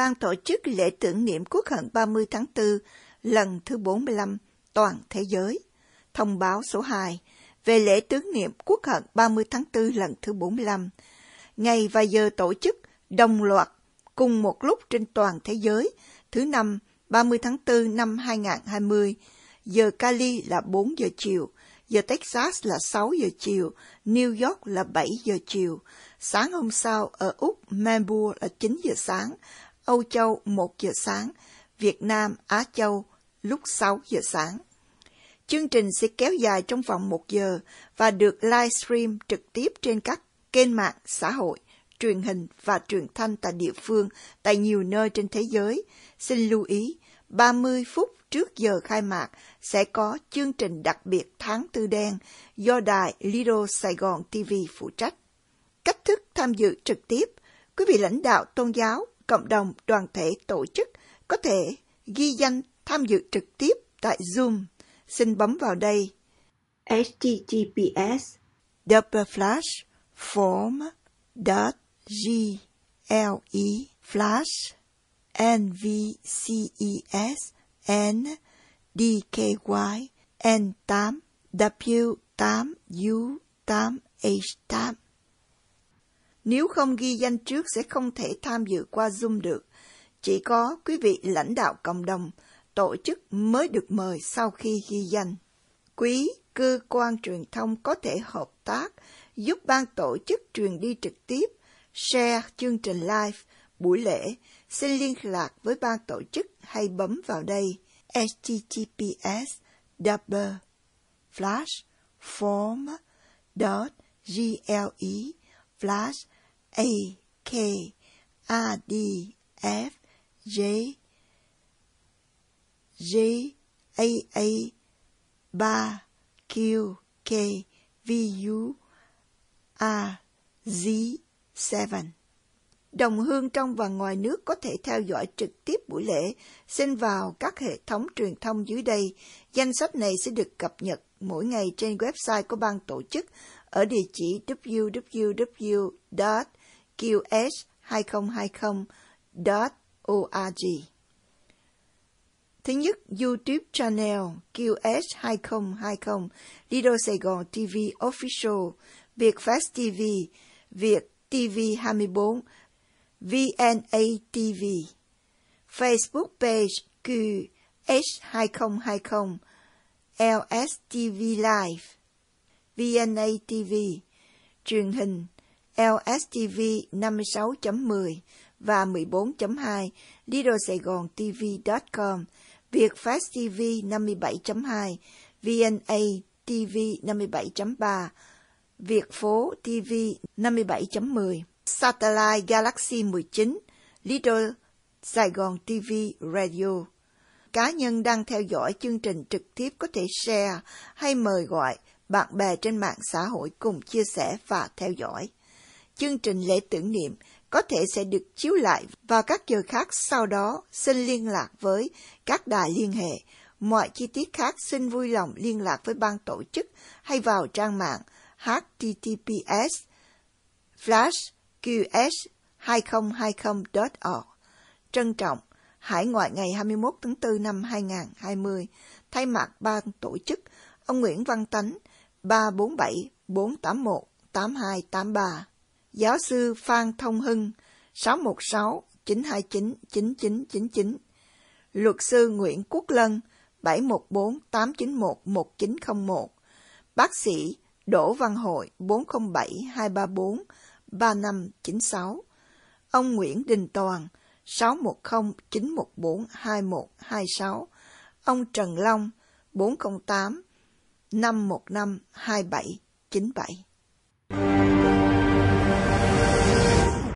ban tổ chức lễ tưởng niệm quốc hận 30 tháng 4 lần thứ 45 toàn thế giới. Thông báo số 2 về lễ tưởng niệm quốc hận 30 tháng 4 lần thứ 45. Ngày và giờ tổ chức đồng loạt cùng một lúc trên toàn thế giới thứ năm 30 tháng 4 năm 2020. Giờ Cali là 4 giờ chiều, giờ Texas là 6 giờ chiều, New York là 7 giờ chiều. Sáng hôm sau ở Úc, Melbourne là 9 giờ sáng, Âu Châu 1 giờ sáng, Việt Nam, Á Châu lúc 6 giờ sáng. Chương trình sẽ kéo dài trong vòng 1 giờ và được livestream trực tiếp trên các kênh mạng xã hội, truyền hình và truyền thanh tại địa phương tại nhiều nơi trên thế giới. Xin lưu ý, 30 phút trước giờ khai mạc sẽ có chương trình đặc biệt Tháng Tư Đen do đài Lido Sài Gòn TV phụ trách. Cách thức tham dự trực tiếp, quý vị lãnh đạo tôn giáo, cộng đồng, đoàn thể, tổ chức có thể ghi danh tham dự trực tiếp tại Zoom. Xin bấm vào đây. https double flash form dot e flash n e n d k y n 8 w 8 u 8 h 8 nếu không ghi danh trước sẽ không thể tham dự qua Zoom được. Chỉ có quý vị lãnh đạo cộng đồng, tổ chức mới được mời sau khi ghi danh. Quý cơ quan truyền thông có thể hợp tác giúp ban tổ chức truyền đi trực tiếp, share chương trình live, buổi lễ, xin liên lạc với ban tổ chức hay bấm vào đây https double flash form dot gle flash A K R D F J J A A 3 Q K V U R Z 7 Đồng hương trong và ngoài nước có thể theo dõi trực tiếp buổi lễ, xin vào các hệ thống truyền thông dưới đây. Danh sách này sẽ được cập nhật mỗi ngày trên website của ban tổ chức ở địa chỉ www qs2020.org. Thứ nhất, YouTube channel QS2020, Lido Sài Gòn TV Official, việt fast TV, Việt TV 24, VNA TV, Facebook page QS2020, LSTV Live, VNA TV, truyền hình LSTV 56.10 và 14.2, Lido Sài Gòn TV.com, Vietfast TV 57.2, VNA TV 57.3, Việt Phố TV 57.10, Satellite Galaxy 19, Lido Sài Gòn TV Radio. Cá nhân đang theo dõi chương trình trực tiếp có thể share hay mời gọi bạn bè trên mạng xã hội cùng chia sẻ và theo dõi chương trình lễ tưởng niệm có thể sẽ được chiếu lại vào các giờ khác sau đó xin liên lạc với các đài liên hệ mọi chi tiết khác xin vui lòng liên lạc với ban tổ chức hay vào trang mạng https flash flashqs 2020 org Trân trọng, Hải ngoại ngày 21 tháng 4 năm 2020, thay mặt ban tổ chức, ông Nguyễn Văn Tánh, 347 481 8283 giáo sư Phan Thông Hưng 616 929 9999, luật sư Nguyễn Quốc Lân 714 891 1901, bác sĩ Đỗ Văn Hội 407 234 3596, ông Nguyễn Đình Toàn 610 914 2126, ông Trần Long 408 515 2797.